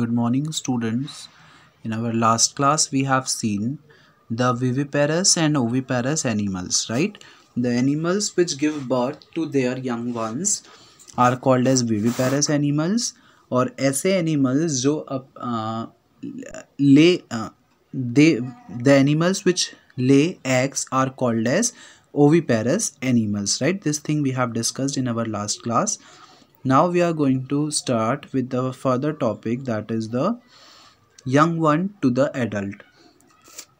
Good morning students. In our last class we have seen the viviparous and oviparous animals, right? The animals which give birth to their young ones are called as viviparous animals Or, ऐसे animals जो ले uh, uh, they the animals which lay eggs are called as oviparous animals right this thing we have discussed in our last class now we are going to start with the further topic that is the young one to the adult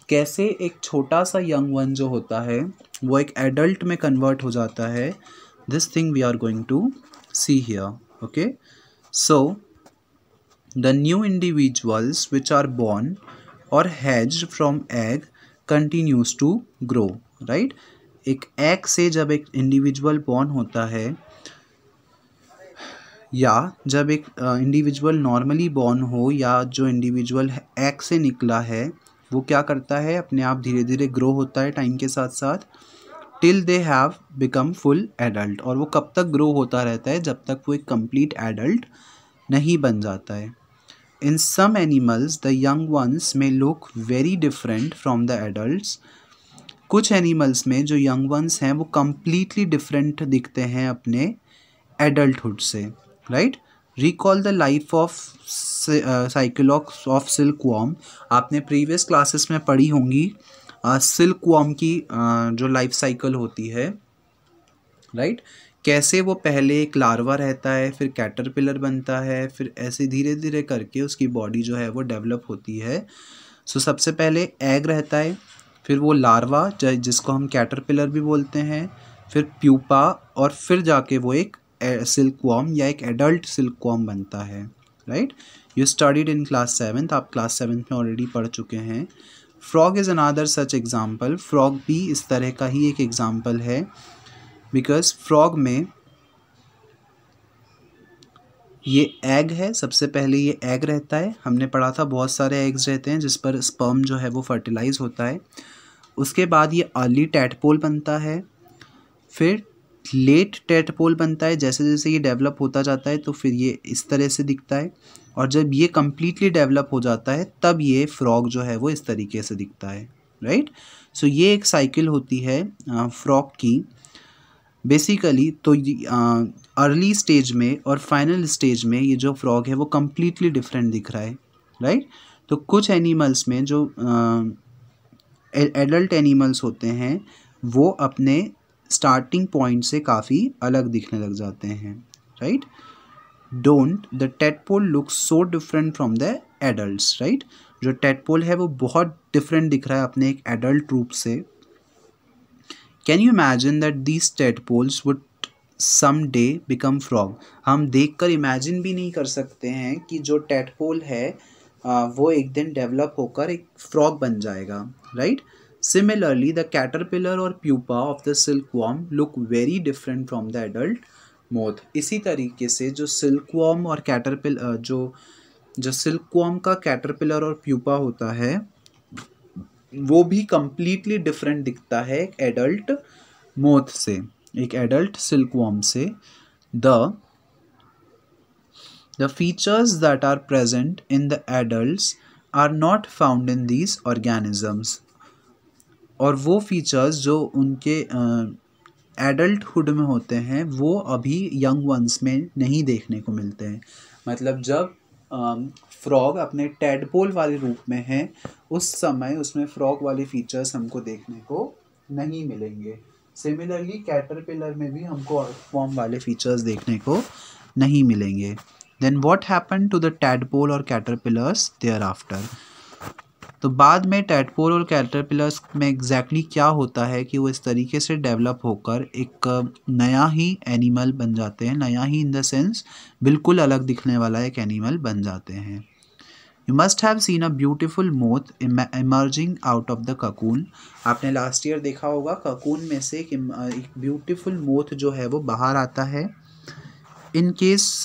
कैसे एक छोटा सा young one जो होता है वो एक adult में convert हो जाता है this thing we are going to see here okay so the new individuals which are born or hatched from egg continues to grow right एक egg से जब एक individual born होता है या जब एक इंडिविजुअल नॉर्मली बॉर्न हो या जो इंडिविजुअल एग से निकला है वो क्या करता है अपने आप धीरे धीरे ग्रो होता है टाइम के साथ साथ till they have become full adult और वो कब तक ग्रो होता रहता है जब तक वो एक कंप्लीट एडल्ट नहीं बन जाता है in some animals the young ones में look very different from the adult कुछ एनिमल्स में जो यंग वंस हैं वो कम्प्लीटली डिफरेंट दिखते हैं अपने एडल्टुड से right recall the life of cycles of silk worm आपने प्रीवियस क्लासेस में पढ़ी होंगी सिल्क uh, वॉम की uh, जो लाइफ साइकिल होती है राइट right? कैसे वो पहले एक लार्वा रहता है फिर कैटरपिलर बनता है फिर ऐसे धीरे धीरे करके उसकी बॉडी जो है वो डेवलप होती है सो so, सबसे पहले एग रहता है फिर वो लार्वा जिसको हम कैटरपिलर भी बोलते हैं फिर प्यूपा और फिर जाके वो एक सिल्कवॉम या एक एडल्ट सिल्कवॉम बनता है right you studied in class seventh आप क्लास सेवन्थ में ऑलरेडी पढ़ चुके हैं frog is another such example frog भी इस तरह का ही एक एग्ज़ाम्पल है बिकॉज फ्रॉग में ये एग है सबसे पहले ये एग रहता है हमने पढ़ा था बहुत सारे एग्स रहते हैं जिस पर स्पर्म जो है वो फर्टिलाइज होता है उसके बाद ये अर्ली टैटपोल बनता है फिर लेट टेटपोल बनता है जैसे जैसे ये डेवलप होता जाता है तो फिर ये इस तरह से दिखता है और जब ये कम्प्लीटली डेवलप हो जाता है तब ये फ्रॉग जो है वो इस तरीके से दिखता है राइट right? सो so, ये एक साइकिल होती है फ्रॉग की बेसिकली तो अर्ली स्टेज में और फाइनल स्टेज में ये जो फ्रॉग है वो कम्प्लीटली डिफरेंट दिख रहा है राइट right? तो कुछ एनिमल्स में जो एडल्ट एनिमल्स होते हैं वो अपने स्टार्टिंग पॉइंट से काफ़ी अलग दिखने लग जाते हैं right don't the tadpole look so different from the adult right जो टेटपोल है वो बहुत डिफरेंट दिख रहा है अपने एक एडल्ट रूप से can you imagine that these tadpoles would someday become frog हम देख कर इमेजिन भी नहीं कर सकते हैं कि जो टेटपोल है वो एक दिन डेवलप होकर एक फ्रॉग बन जाएगा right right? Similarly, the caterpillar or pupa of the silkworm look very different from the adult moth. इसी तरीके से जो silkworm और caterpillar जो जो silkworm का caterpillar और pupa होता है वो भी completely different दिखता है एक adult moth से एक adult silkworm से the the features that are present in the adults are not found in these organisms और वो फीचर्स जो उनके एडल्टुड में होते हैं वो अभी यंग वंस में नहीं देखने को मिलते हैं मतलब जब फ्रॉग अपने टेडपोल वाले रूप में है उस समय उसमें फ्रॉग वाले फीचर्स हमको देखने को नहीं मिलेंगे सिमिलरली कैटरपिलर में भी हमको अर्थफॉर्म वाले फीचर्स देखने को नहीं मिलेंगे then what happen to the tadpole और कैटरपिलर्स देयर आफ्टर तो बाद में टैटपोल और कैटरपिलर्स में एग्जैक्टली क्या होता है कि वो इस तरीके से डेवलप होकर एक नया ही एनिमल बन जाते हैं नया ही इन द सेंस बिल्कुल अलग दिखने वाला एक एनिमल बन जाते हैं you must have seen a beautiful moth emerging out of the cocoon आपने लास्ट ईयर देखा होगा ककून में से एक, एक ब्यूटिफुल मोथ जो है वो बाहर आता है in case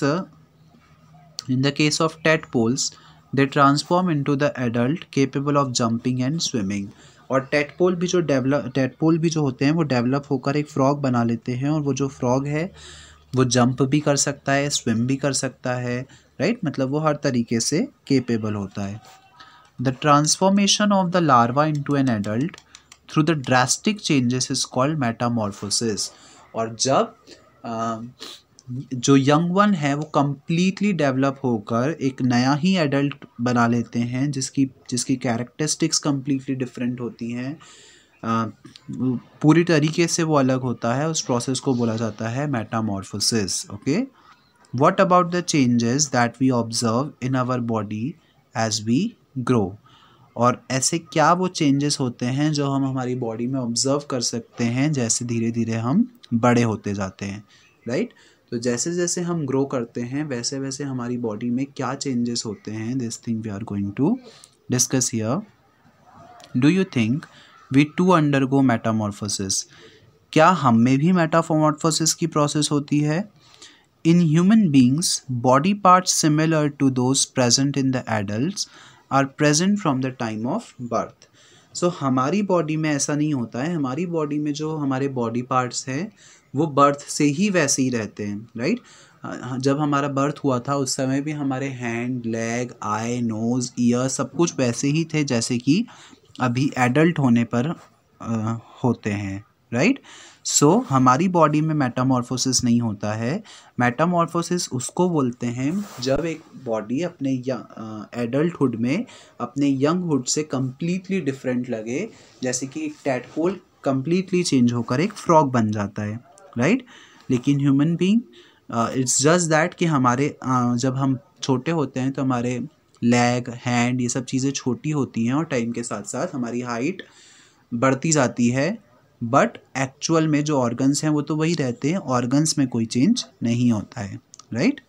in the case of tadpoles they transform into the adult capable of jumping and swimming और टेटपोल भी जो डेवलप टेटपोल भी जो होते हैं वो डेवलप होकर एक फ्रॉग बना लेते हैं और वो जो फ्रॉग है वो जंप भी कर सकता है स्विम भी कर सकता है राइट मतलब वो हर तरीके से केपेबल होता है the transformation of the larva into an adult through the drastic changes is called metamorphosis और जब जो यंग वन है वो कम्प्लीटली डेवलप होकर एक नया ही एडल्ट बना लेते हैं जिसकी जिसकी कैरेक्टरिस्टिक्स कम्प्लीटली डिफरेंट होती हैं पूरी तरीके से वो अलग होता है उस प्रोसेस को बोला जाता है metamorphosis okay what about the changes that we observe in our body as we grow और ऐसे क्या वो चेंजेस होते हैं जो हम हमारी बॉडी में ऑब्जर्व कर सकते हैं जैसे धीरे धीरे हम बड़े होते जाते हैं राइट right? तो जैसे जैसे हम ग्रो करते हैं वैसे वैसे हमारी बॉडी में क्या चेंजेस होते हैं this thing we are going to discuss here do you think we too undergo metamorphosis क्या हम में भी मेटाफोमॉर्फोसिस की प्रोसेस होती है in human beings body part similar to those present in the adult are present from the time of birth so हमारी body में ऐसा नहीं होता है हमारी बॉडी में जो हमारे बॉडी पार्ट्स हैं वो बर्थ से ही वैसे ही रहते हैं राइट हाँ, हाँ, जब हमारा बर्थ हुआ था उस समय भी हमारे hand leg eye nose ear सब कुछ वैसे ही थे जैसे कि अभी एडल्ट होने पर आ, होते हैं राइट सो so, हमारी बॉडी में मेटामॉर्फोसिस नहीं होता है मेटामॉर्फोसिस उसको बोलते हैं जब एक बॉडी अपने एडल्टहुड में अपने यंगहुड से कम्प्लीटली डिफरेंट लगे जैसे कि एक टैटपोल कम्प्लीटली चेंज होकर एक फ्रॉग बन जाता है राइट लेकिन human being it's just that कि हमारे uh, जब हम छोटे होते हैं तो हमारे लेग हैंड ये सब चीज़ें छोटी होती हैं और टाइम के साथ साथ हमारी हाइट बढ़ती जाती है बट एक्चुअल में जो ऑर्गन्स हैं वो तो वही रहते हैं ऑर्गन्स में कोई चेंज नहीं होता है right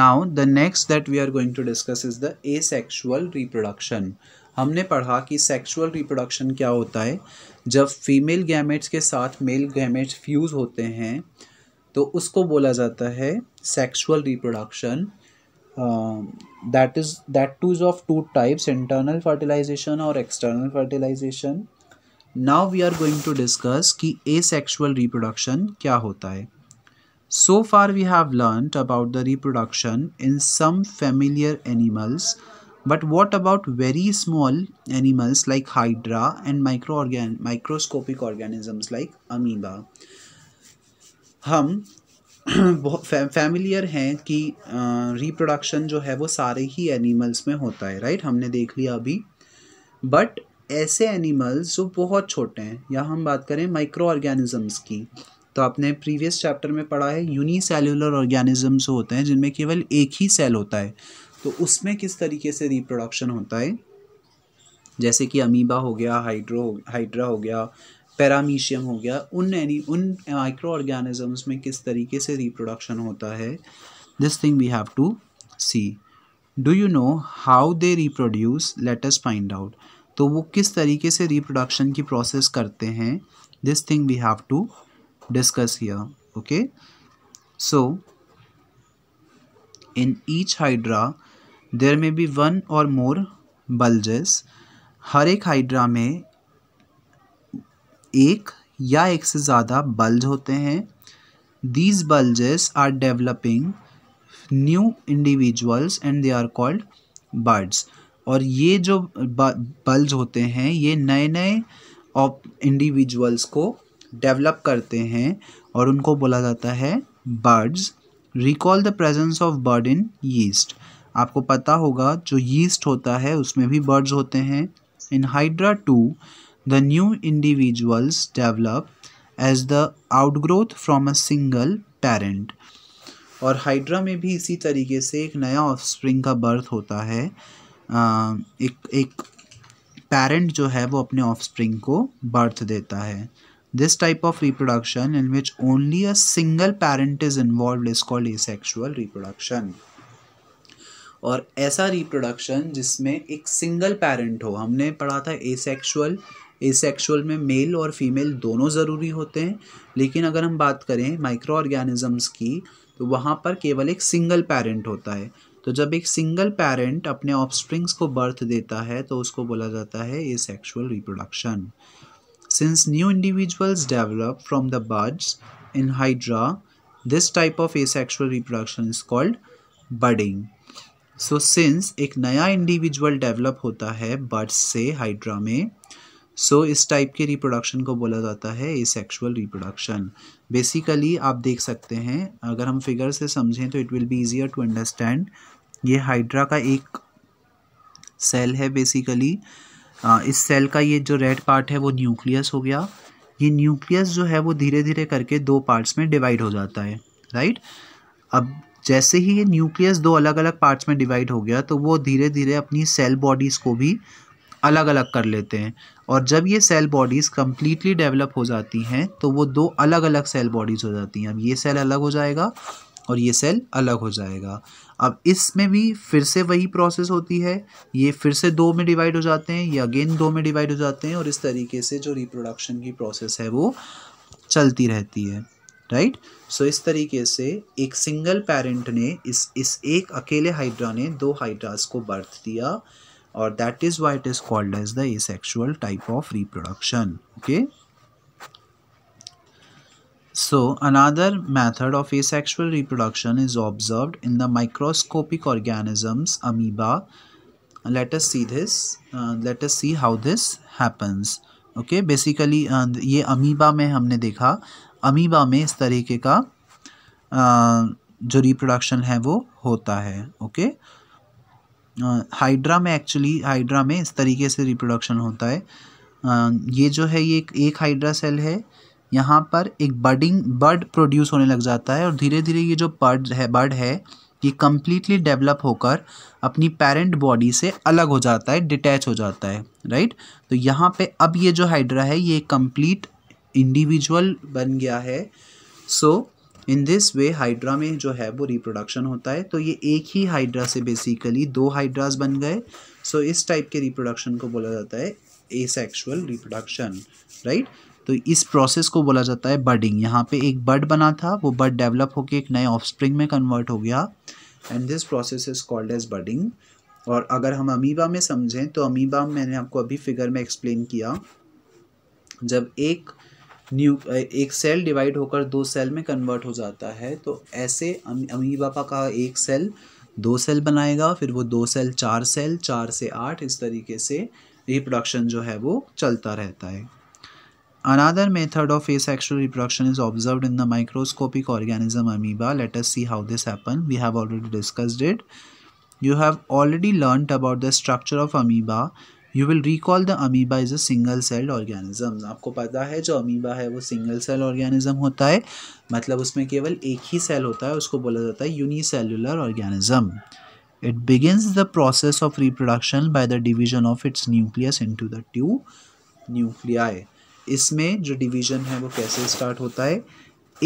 now the next that we are going to discuss is the sexual reproduction हमने पढ़ा कि सेक्सुअल रिप्रोडक्शन क्या होता है जब फीमेल गैमेट्स के साथ मेल गैमेट्स फ्यूज़ होते हैं तो उसको बोला जाता है sexual reproduction that is that two is of two types internal fertilization और external fertilization now we are going to discuss कि ए सेक्शुअल रिप्रोडक्शन क्या होता है so far we have learn about the reproduction in some familiar animals But what about very small animals like hydra and microorgan microscopic organisms like amoeba? हम familiar हैं कि reproduction जो है वो सारे ही एनिमल्स में होता है राइट हमने देख लिया अभी बट ऐसे एनिमल्स जो बहुत छोटे हैं या हम बात करें माइक्रो ऑर्गेनिजम्स की तो आपने प्रीवियस चैप्टर में पढ़ा है यूनिसेलुलर ऑर्गेनिजम्स होते हैं जिनमें केवल एक ही सेल होता है तो उसमें किस तरीके से रिप्रोडक्शन होता है जैसे कि अमीबा हो गया हाइड्रो हाइड्रा हो गया पैरामीशियम हो गया उन एनी उन माइक्रो ऑर्गेनिजम्स में किस तरीके से रिप्रोडक्शन होता है this thing we have to see do you know how they reproduce let's find out तो वो किस तरीके से रिप्रोडक्शन की प्रोसेस करते हैं this thing we have to discuss here okay so in each hydra there में बी वन और मोर बल्जेस हर एक हाइड्रा में एक या एक से ज़्यादा बल्ज होते हैं these bulges are developing new individuals and they are called buds और ये जो बल्ज होते हैं ये नए नए ऑप इंडिविजुअल्स को डेवलप करते हैं और उनको बोला जाता है buds recall the presence of bud in yeast आपको पता होगा जो यीस्ट होता है उसमें भी बर्ड्स होते हैं in hydra too the new individuals develop as the outgrowth from a single parent और हाइड्रा में भी इसी तरीके से एक नया ऑफस्प्रिंग का बर्थ होता है आ, एक एक पेरेंट जो है वो अपने ऑफस्प्रिंग को बर्थ देता है this type of reproduction in which only a single parent is involve is called asexual reproduction और ऐसा रिप्रोडक्शन जिसमें एक सिंगल पेरेंट हो हमने पढ़ा था एसेक्सुअल एसेक्सुअल में मेल और फीमेल दोनों ज़रूरी होते हैं लेकिन अगर हम बात करें माइक्रो ऑर्गेनिजम्स की तो वहाँ पर केवल एक सिंगल पेरेंट होता है तो जब एक सिंगल पेरेंट अपने ऑफस्प्रिंग्स को बर्थ देता है तो उसको बोला जाता है asexual reproduction since new individuals develop from the buds in hydra this type of asexual reproduction is called budding so since एक नया इंडिविजुअल डेवलप होता है बर्ड्स से हाइड्रा में सो so, इस टाइप के रिप्रोडक्शन को बोला जाता है ए सेक्शुअल रिप्रोडक्शन बेसिकली आप देख सकते हैं अगर हम फिगर से समझें तो it will be easier to understand ये हाइड्रा का एक सेल है बेसिकली इस सेल का ये जो रेड पार्ट है वो न्यूक्लियस हो गया ये न्यूक्लियस जो है वो धीरे धीरे करके दो पार्ट्स में डिवाइड हो जाता है राइट अब जैसे ही ये न्यूक्लियस दो अलग अलग पार्ट्स में डिवाइड हो गया तो वो धीरे धीरे अपनी सेल बॉडीज़ को भी अलग अलग कर लेते हैं और जब ये सेल बॉडीज़ कम्प्लीटली डेवलप हो जाती हैं तो वो दो अलग अलग सेल बॉडीज़ हो जाती हैं अब ये सेल अलग हो जाएगा और ये सेल अलग हो जाएगा अब इसमें भी फिर से वही प्रोसेस होती है ये फिर से दो में डिवाइड हो जाते हैं ये अगेन दो में डिवाइड हो जाते हैं और इस तरीके से जो रिप्रोडक्शन की प्रोसेस है वो चलती रहती है राइट सो इस तरीके से एक सिंगल पेरेंट ने इस इस एक अकेले हाइड्रा ने दो हाइड्रास को बर्थ दिया और that is why it is called as the asexual type of reproduction okay so another method of asexual reproduction is observe in the microscopic organisms amoeba let us see this let us see how this happens okay basically ये amoeba में हमने देखा amoeba में इस तरीके का आ, जो reproduction है वो होता है ओके हाइड्रा में एक्चुअली हाइड्रा में इस तरीके से रिप्रोडक्शन होता है आ, ये जो है ये एक, एक हाइड्रा सेल है यहाँ पर एक बर्डिंग बर्ड प्रोड्यूस होने लग जाता है और धीरे धीरे ये जो बर्ड है बर्ड है ये कम्प्लीटली डेवलप होकर अपनी पेरेंट बॉडी से अलग हो जाता है डिटैच हो जाता है राइट तो यहाँ पे अब ये जो हाइड्रा है ये कम्प्लीट इंडिविजुअल बन गया है सो इन दिस वे हाइड्रा में जो है वो रिप्रोडक्शन होता है तो ये एक ही हाइड्रा से बेसिकली दो हाइड्रास बन गए सो so, इस टाइप के रिप्रोडक्शन को बोला जाता है एसेक्सुअल रिप्रोडक्शन राइट तो इस प्रोसेस को बोला जाता है बडिंग यहाँ पे एक बर्ड बना था वो बर्ड डेवलप होकर एक नए ऑफस्प्रिंग में कन्वर्ट हो गया and this process is called as budding और अगर हम अमीबा में समझें तो अमीबा मैंने आपको अभी फिगर में एक्सप्लेन किया जब एक न्यू एक सेल डिवाइड होकर दो सेल में कन्वर्ट हो जाता है तो ऐसे अमीबापा का एक सेल दो सेल बनाएगा फिर वो दो सेल चार सेल चार से आठ इस तरीके से रिप्रोडक्शन जो है वो चलता रहता है another method of asexual reproduction is observe in the microscopic organism amoeba let us see how this happen we have already discussed it you have already learned about the structure of amoeba you will recall the amoeba is a single celled organism आपको पता है जो amoeba है वो single cell organism होता है मतलब उसमें केवल एक ही सेल होता है उसको बोला जाता है unicellular organism it begins the process of reproduction by the division of its nucleus to the two nuclei इसमें जो डिवीजन है वो कैसे स्टार्ट होता है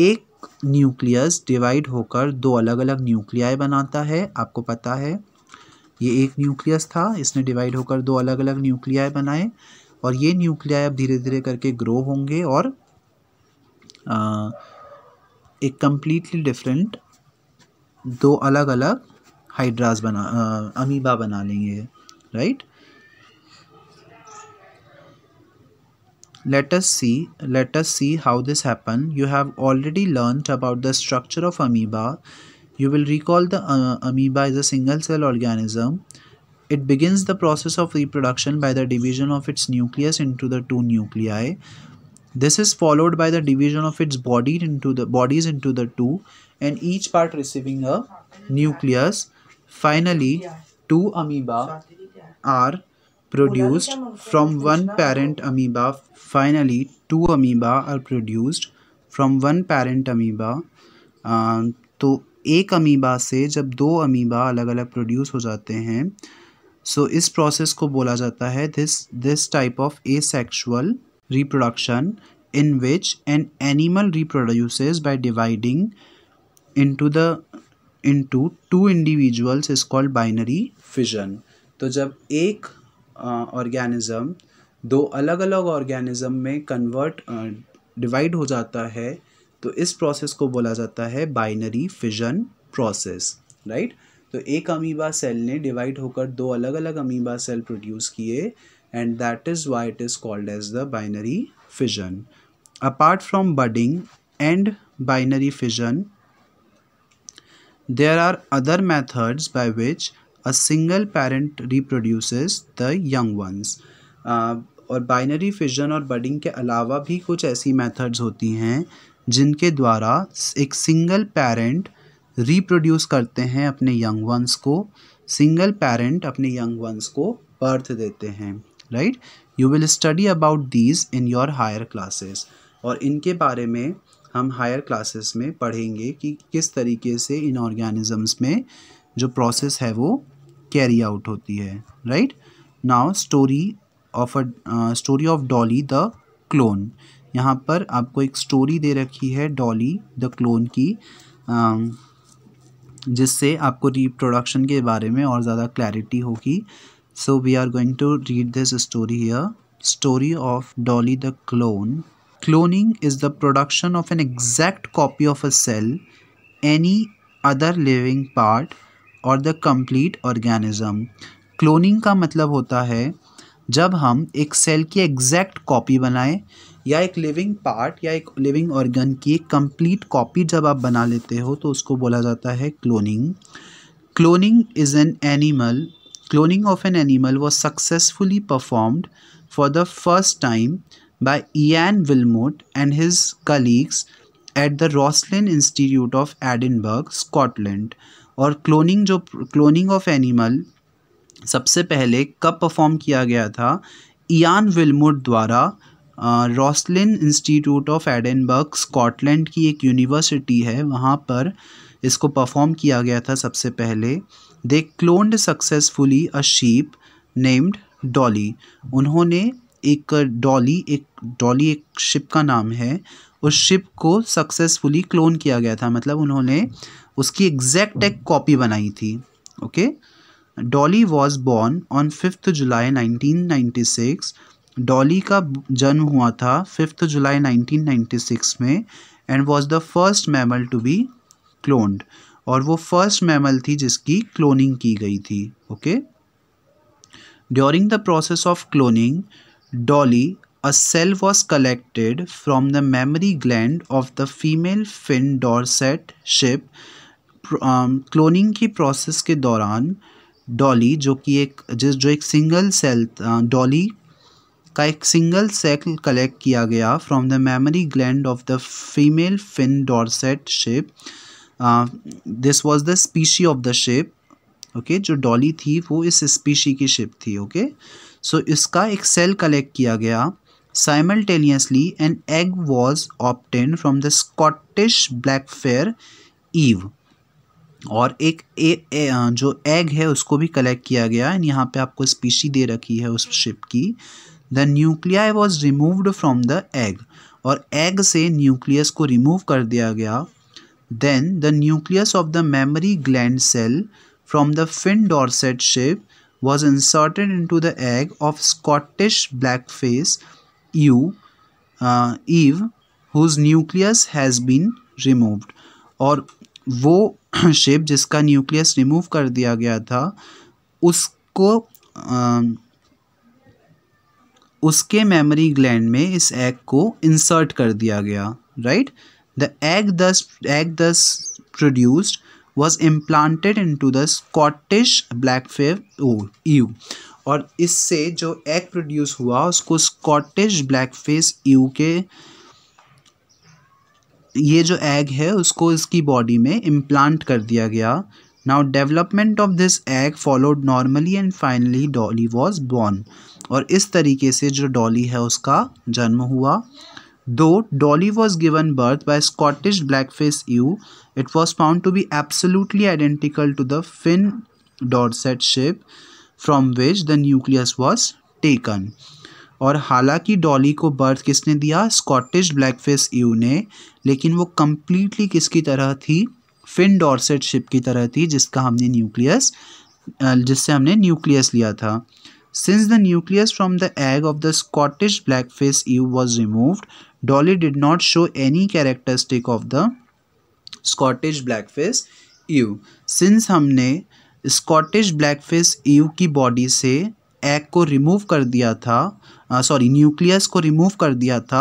एक न्यूक्लियस डिवाइड होकर दो अलग अलग न्यूक्लियाई बनाता है आपको पता है ये एक न्यूक्लियस था इसने डिवाइड होकर दो अलग अलग न्यूक्लियाई बनाए और ये न्यूक्लियाई अब धीरे धीरे करके ग्रो होंगे और आ, एक कम्प्लीटली डिफरेंट दो अलग अलग हाइड्रास बना आ, अमीबा बना लेंगे right let us see let us see how this happen you have already learn about the structure of amoeba You will recall the uh, amoeba is a single cell organism. It begins the process of reproduction by the division of its nucleus into the two nuclei. This is followed by the division of its body into the bodies into the two and each part receiving a nucleus. Finally, two amoeba are produced from one parent amoeba. Finally, two amoeba are produced from one parent amoeba. Uh, तो एक amoeba से जब दो amoeba अलग अलग produce हो जाते हैं सो so, इस प्रोसेस को बोला जाता है this this type of asexual reproduction in which an animal reproduce by dividing to the into two individuals is called binary fission तो जब एक ऑर्गेनिज़म दो अलग अलग ऑर्गेनिज़म में कन्वर्ट डिवाइड हो जाता है तो इस प्रोसेस को बोला जाता है बाइनरी फिजन प्रोसेस राइट तो एक अमीबा सेल ने डिवाइड होकर दो अलग अलग अमीबा सेल प्रोड्यूस किए and that is why it is called as the binary fission apart from budding and binary fission there are other methods by which a single parent reproduce the young ones और binary fission और budding के अलावा भी कुछ ऐसी methods होती हैं जिनके द्वारा एक सिंगल पेरेंट रिप्रोड्यूस करते हैं अपने यंग वंस को सिंगल पेरेंट अपने यंग वंस को बर्थ देते हैं right you will study about these in your higher classes और इनके बारे में हम हायर क्लासेस में पढ़ेंगे कि किस तरीके से इन ऑर्गेनिजम्स में जो प्रोसेस है वो कैरी आउट होती है right now story of a story of Dolly the clone यहाँ पर आपको एक स्टोरी दे रखी है डॉली द क्लोन की जिससे आपको रिप्रोडक्शन के बारे में और ज़्यादा क्लैरिटी होगी so we are going to read this story here story of Dolly the clone cloning is the production of an exact copy of a cell any other living part or the complete organism cloning का मतलब होता है जब हम एक cell की exact copy बनाएं या एक लिविंग पार्ट या एक लिविंग ऑर्गन की एक कंप्लीट कॉपी जब आप बना लेते हो तो उसको बोला जाता है cloning cloning is an animal cloning of an animal was successfully performed for the first time by Ian Wilmut and his colleagues at the Roslin Institute of Edinburgh Scotland और क्लोनिंग जो क्लोनिंग ऑफ एनिमल सबसे पहले कब perform किया गया था Ian Wilmut द्वारा Roslin Institute of Edinburgh Scotland की एक यूनिवर्सिटी है वहाँ पर इसको परफॉर्म किया गया था सबसे पहले they cloned successfully a sheep named Dolly उन्होंने एक डॉली एक डॉली एक शिप का नाम है उस शिप को सक्सेसफुली क्लोन किया गया था मतलब उन्होंने उसकी एग्जैक्ट एक कॉपी बनाई थी okay Dolly was born on fifth July six Dolly का जन्म हुआ था फिफ्थ जुलाई 1996 में and was the first mammal to be cloned और वो फर्स्ट मैमल थी जिसकी क्लोनिंग की गई थी okay during the process of cloning Dolly a cell was collected from the mammary gland of the female Finn Dorset sheep cloning की process के दौरान डॉली जो कि एक जिस जो एक सिंगल सेल uh, डॉली का एक सिंगल सेल कलेक्ट किया गया from the mammary gland of the female Finn Dorset sheep this was the species of the sheep okay जो डॉली थी वो इस स्पीशी की शेप थी ओके okay? सो so, इसका एक सेल कलेक्ट किया गया simultaneously an egg was obtained from the Scottish black face ewe और एक ए, ए, जो एग है उसको भी कलेक्ट किया गया एंड यहाँ पे आपको स्पीशी दे रखी है उस शिप की the nuclei was removed from the egg और एग से न्यूक्लियस को रिमूव कर दिया गया then the nucleus of the mammary gland cell from the Finn Dorset sheep inserted into the egg of Scottish black face ewe ewe whose nucleus has been removed और वो shape जिसका nucleus remove कर दिया गया था उसको um, उसके memory gland में इस एग को इंसर्ट कर दिया गया right the egg thus egg thus produced was implanted into the Scottish black face oh ewe और इससे जो एग प्रोड्यूस हुआ उसको स्कॉटिश ब्लैक फेस यू के ये जो एग है उसको इसकी बॉडी में इम्प्लांट कर दिया गया now development of this egg followed normally and finally Dolly was born और इस तरीके से जो डॉली है उसका जन्म हुआ दो Dolly was given birth by Scottish black face ewe it was found to be absolutely identical to the Finn Dorset sheep from which the nucleus was taken और हालांकि डॉली को बर्थ किसने दिया स्कॉटिश ब्लैक फेस यू ने लेकिन वो completely किसकी तरह थी फिन डॉर्सेट शिप की तरह थी जिसका हमने न्यूक्लियस जिससे हमने न्यूक्लियस लिया था since the nucleus from the egg of the Scottish black face ewe was removed Dolly did not show any characteristic of the Scottish black face ewe since हमने स्कॉटिश ब्लैक फेस यू की body से egg को remove कर दिया था sorry uh, nucleus को remove कर दिया था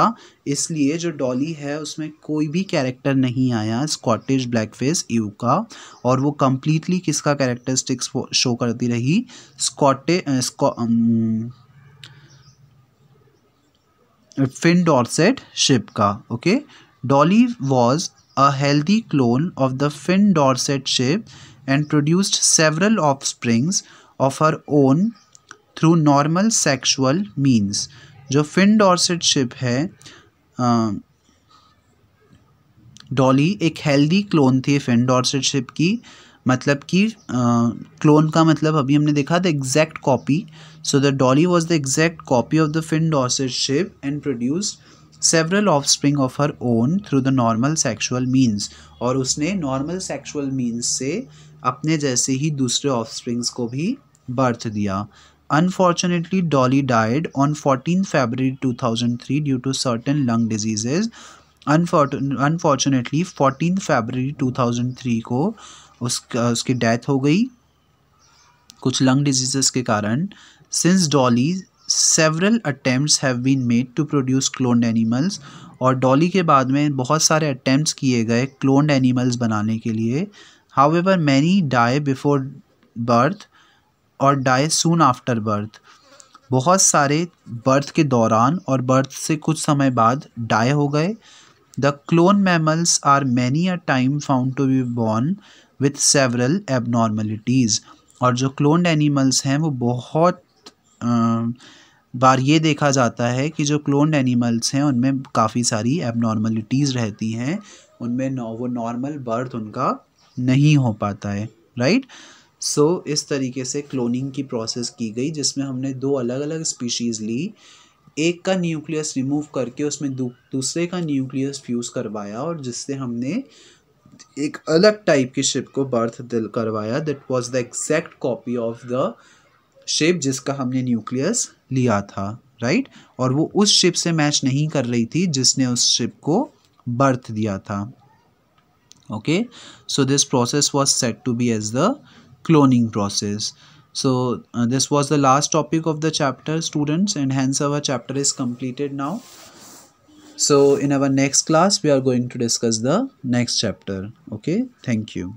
इसलिए जो डॉली है उसमें कोई भी कैरेक्टर नहीं आया स्कॉटिश ब्लैकफेस यू का और वो कम्प्लीटली किसका कैरेक्टरिस्टिक्स शो करती रही स्कॉटे फिन डॉर्सेट शिप का okay Dolly was a healthy clone of the Finn Dorset sheep and produced several offsprings of her own through normal sexual means जो Finn Dorset sheep है Dolly एक healthy clone थी Finn Dorset sheep की मतलब कि clone का मतलब अभी हमने देखा the exact copy so the Dolly was the exact copy of the Finn Dorset sheep and produce several of spring of her own through the normal sexual means और उसने नॉर्मल सेक्शुअल मीन्स से अपने जैसे ही दूसरे ऑफ स्प्रिंग्स को भी birth दिया Unfortunately, Dolly died on 14 February 2003 due to certain lung diseases. Unfortunately fourteen February 2003 को उसका उसकी डेथ हो गई कुछ लंग डिजीज़ के कारण since Dolly several attempt have been made to produce cloned animals और डॉली के बाद में बहुत सारे अटैम्प्ट किए गए क्लोन्ड एनिमल्स बनाने के लिए however many die before birth और डाई सून आफ्टर बर्थ बहुत सारे बर्थ के दौरान और बर्थ से कुछ समय बाद डाई हो गए the clone mammals are many a time found to be born with several abnormalities और जो क्लोन्ड एनिमल्स हैं वो बहुत आ, अं, बार ये देखा जाता है कि जो क्लोन्ड एनिमल्स हैं उनमें काफ़ी सारी एबनॉर्मलिटीज़ रहती हैं उनमें वो नॉर्मल बर्थ उनका नहीं हो पाता है राइट right? सो so, इस तरीके से क्लोनिंग की प्रोसेस की गई जिसमें हमने दो अलग अलग स्पीशीज़ ली एक का न्यूक्लियस रिमूव करके उसमें दू, दूसरे का न्यूक्लियस फ्यूज़ करवाया और जिससे हमने एक अलग टाइप की शिप को बर्थ दिल करवाया that was the exact copy of the sheep जिसका हमने न्यूक्लियस लिया था राइट और वो उस शिप से मैच नहीं कर रही थी जिसने उस शिप को बर्थ दिया था okay so this process was said to be as the cloning process so uh, this was the last topic of the chapter students and hence our chapter is completed now so in our next class we are going to discuss the next chapter okay thank you